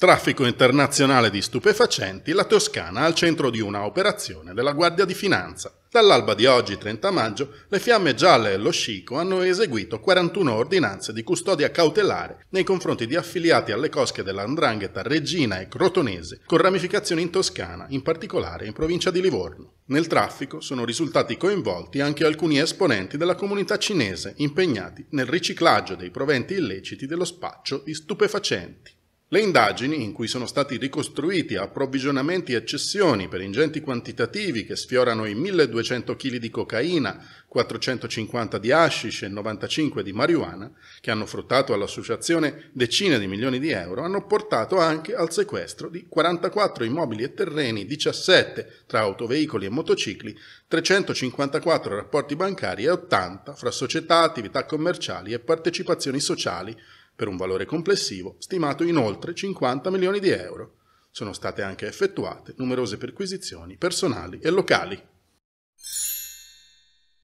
Traffico internazionale di stupefacenti, la Toscana al centro di una operazione della Guardia di Finanza. Dall'alba di oggi, 30 maggio, le fiamme gialle e lo Scico hanno eseguito 41 ordinanze di custodia cautelare nei confronti di affiliati alle cosche dell'Andrangheta Regina e Crotonese, con ramificazioni in Toscana, in particolare in provincia di Livorno. Nel traffico sono risultati coinvolti anche alcuni esponenti della comunità cinese impegnati nel riciclaggio dei proventi illeciti dello spaccio di stupefacenti. Le indagini, in cui sono stati ricostruiti approvvigionamenti e cessioni per ingenti quantitativi che sfiorano i 1200 kg di cocaina, 450 di hashish e 95 di marijuana, che hanno fruttato all'associazione decine di milioni di euro, hanno portato anche al sequestro di 44 immobili e terreni, 17 tra autoveicoli e motocicli, 354 rapporti bancari e 80 fra società, attività commerciali e partecipazioni sociali, per un valore complessivo stimato in oltre 50 milioni di euro. Sono state anche effettuate numerose perquisizioni personali e locali.